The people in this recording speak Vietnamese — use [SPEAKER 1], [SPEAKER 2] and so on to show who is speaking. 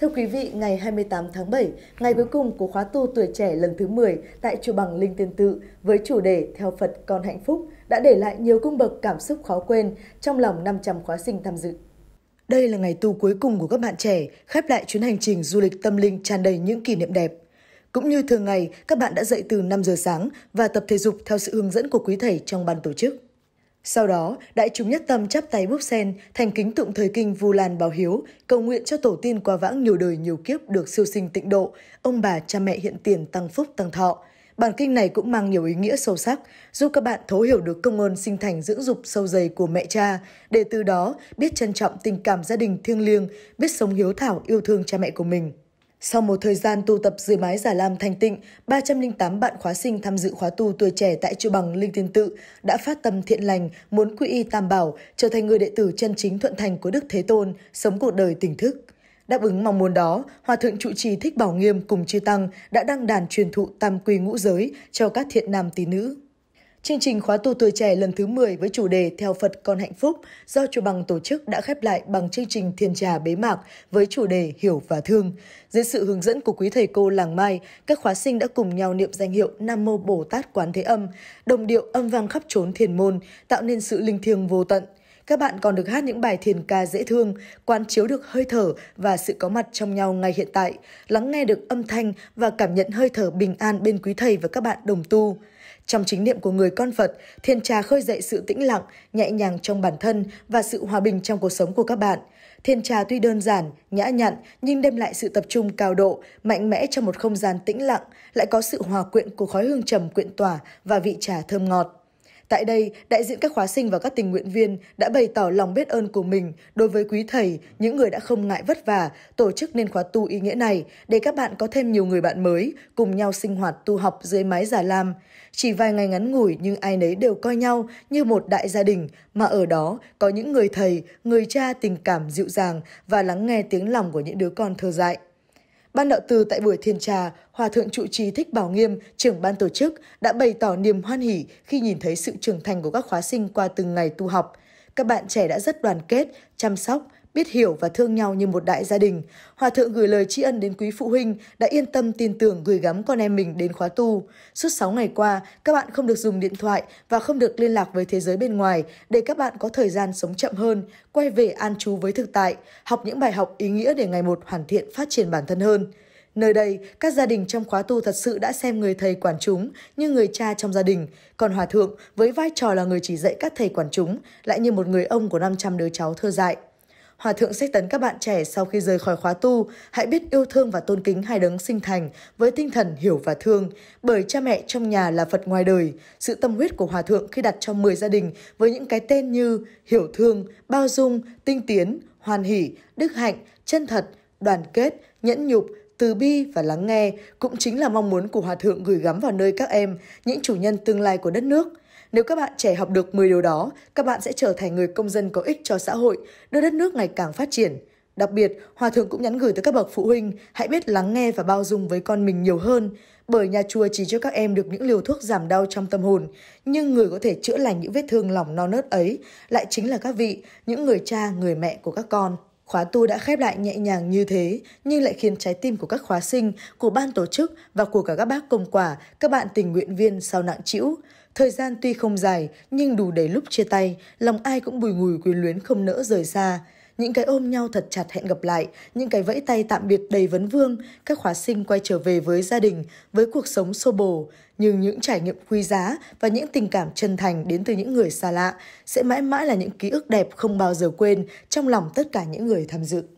[SPEAKER 1] Thưa quý vị, ngày 28 tháng 7, ngày cuối cùng của khóa tu tuổi trẻ lần thứ 10 tại Chùa Bằng Linh Tiên Tự với chủ đề Theo Phật Con Hạnh Phúc đã để lại nhiều cung bậc cảm xúc khó quên trong lòng 500 khóa sinh tham dự. Đây là ngày tu cuối cùng của các bạn trẻ, khép lại chuyến hành trình du lịch tâm linh tràn đầy những kỷ niệm đẹp. Cũng như thường ngày, các bạn đã dậy từ 5 giờ sáng và tập thể dục theo sự hướng dẫn của quý thầy trong ban tổ chức. Sau đó, đại chúng nhất tâm chắp tay búp sen, thành kính tụng thời kinh Vu Lan báo hiếu, cầu nguyện cho tổ tiên qua vãng nhiều đời nhiều kiếp được siêu sinh tịnh độ, ông bà cha mẹ hiện tiền tăng phúc tăng thọ. Bản kinh này cũng mang nhiều ý nghĩa sâu sắc, giúp các bạn thấu hiểu được công ơn sinh thành dưỡng dục sâu dày của mẹ cha, để từ đó biết trân trọng tình cảm gia đình thiêng liêng, biết sống hiếu thảo yêu thương cha mẹ của mình. Sau một thời gian tu tập dưới mái giả lam thanh tịnh, 308 bạn khóa sinh tham dự khóa tu tuổi trẻ tại chùa bằng Linh Thiên Tự đã phát tâm thiện lành, muốn quy y tam bảo, trở thành người đệ tử chân chính thuận thành của Đức Thế Tôn, sống cuộc đời tỉnh thức. Đáp ứng mong muốn đó, Hòa Thượng Trụ Trì Thích Bảo Nghiêm cùng Chư Tăng đã đăng đàn truyền thụ tam quy ngũ giới cho các thiện nam tín nữ. Chương trình khóa tu tuổi trẻ lần thứ 10 với chủ đề Theo Phật con hạnh phúc do Chùa Bằng tổ chức đã khép lại bằng chương trình thiền trà bế mạc với chủ đề Hiểu và Thương. Dưới sự hướng dẫn của quý thầy cô làng Mai, các khóa sinh đã cùng nhau niệm danh hiệu Nam Mô Bồ Tát Quán Thế Âm, đồng điệu âm vang khắp chốn thiền môn, tạo nên sự linh thiêng vô tận. Các bạn còn được hát những bài thiền ca dễ thương, quán chiếu được hơi thở và sự có mặt trong nhau ngay hiện tại, lắng nghe được âm thanh và cảm nhận hơi thở bình an bên quý thầy và các bạn đồng tu. Trong chính niệm của người con Phật, Thiên Trà khơi dậy sự tĩnh lặng, nhẹ nhàng trong bản thân và sự hòa bình trong cuộc sống của các bạn. Thiên Trà tuy đơn giản, nhã nhặn nhưng đem lại sự tập trung cao độ, mạnh mẽ trong một không gian tĩnh lặng, lại có sự hòa quyện của khói hương trầm quyện tỏa và vị trà thơm ngọt. Tại đây, đại diện các khóa sinh và các tình nguyện viên đã bày tỏ lòng biết ơn của mình đối với quý thầy, những người đã không ngại vất vả tổ chức nên khóa tu ý nghĩa này để các bạn có thêm nhiều người bạn mới cùng nhau sinh hoạt tu học dưới mái già lam. Chỉ vài ngày ngắn ngủi nhưng ai nấy đều coi nhau như một đại gia đình mà ở đó có những người thầy, người cha tình cảm dịu dàng và lắng nghe tiếng lòng của những đứa con thơ dại. Ban đạo từ tại buổi thiền trà, Hòa Thượng Trụ Trì Thích Bảo Nghiêm, trưởng ban tổ chức, đã bày tỏ niềm hoan hỷ khi nhìn thấy sự trưởng thành của các khóa sinh qua từng ngày tu học. Các bạn trẻ đã rất đoàn kết, chăm sóc, biết hiểu và thương nhau như một đại gia đình. Hòa thượng gửi lời tri ân đến quý phụ huynh đã yên tâm tin tưởng gửi gắm con em mình đến khóa tu. Suốt 6 ngày qua, các bạn không được dùng điện thoại và không được liên lạc với thế giới bên ngoài để các bạn có thời gian sống chậm hơn, quay về an trú với thực tại, học những bài học ý nghĩa để ngày một hoàn thiện phát triển bản thân hơn. Nơi đây, các gia đình trong khóa tu thật sự đã xem người thầy quản chúng như người cha trong gia đình, còn Hòa Thượng với vai trò là người chỉ dạy các thầy quản chúng lại như một người ông của 500 đứa cháu thơ dại. Hòa thượng sách tấn các bạn trẻ sau khi rời khỏi khóa tu, hãy biết yêu thương và tôn kính hai đấng sinh thành với tinh thần hiểu và thương, bởi cha mẹ trong nhà là Phật ngoài đời. Sự tâm huyết của Hòa thượng khi đặt cho 10 gia đình với những cái tên như hiểu thương, bao dung, tinh tiến, hoàn hỷ, đức hạnh, chân thật, đoàn kết, nhẫn nhục, từ bi và lắng nghe cũng chính là mong muốn của Hòa Thượng gửi gắm vào nơi các em, những chủ nhân tương lai của đất nước. Nếu các bạn trẻ học được 10 điều đó, các bạn sẽ trở thành người công dân có ích cho xã hội, đưa đất nước ngày càng phát triển. Đặc biệt, Hòa Thượng cũng nhắn gửi tới các bậc phụ huynh, hãy biết lắng nghe và bao dung với con mình nhiều hơn, bởi nhà chùa chỉ cho các em được những liều thuốc giảm đau trong tâm hồn, nhưng người có thể chữa lành những vết thương lòng non nớt ấy lại chính là các vị, những người cha, người mẹ của các con. Khóa tu đã khép lại nhẹ nhàng như thế, nhưng lại khiến trái tim của các khóa sinh, của ban tổ chức và của cả các bác công quả, các bạn tình nguyện viên sao nặng chịu. Thời gian tuy không dài, nhưng đủ để lúc chia tay, lòng ai cũng bùi ngùi quyến luyến không nỡ rời xa những cái ôm nhau thật chặt hẹn gặp lại, những cái vẫy tay tạm biệt đầy vấn vương, các khóa sinh quay trở về với gia đình, với cuộc sống xô bồ, nhưng những trải nghiệm quý giá và những tình cảm chân thành đến từ những người xa lạ sẽ mãi mãi là những ký ức đẹp không bao giờ quên trong lòng tất cả những người tham dự.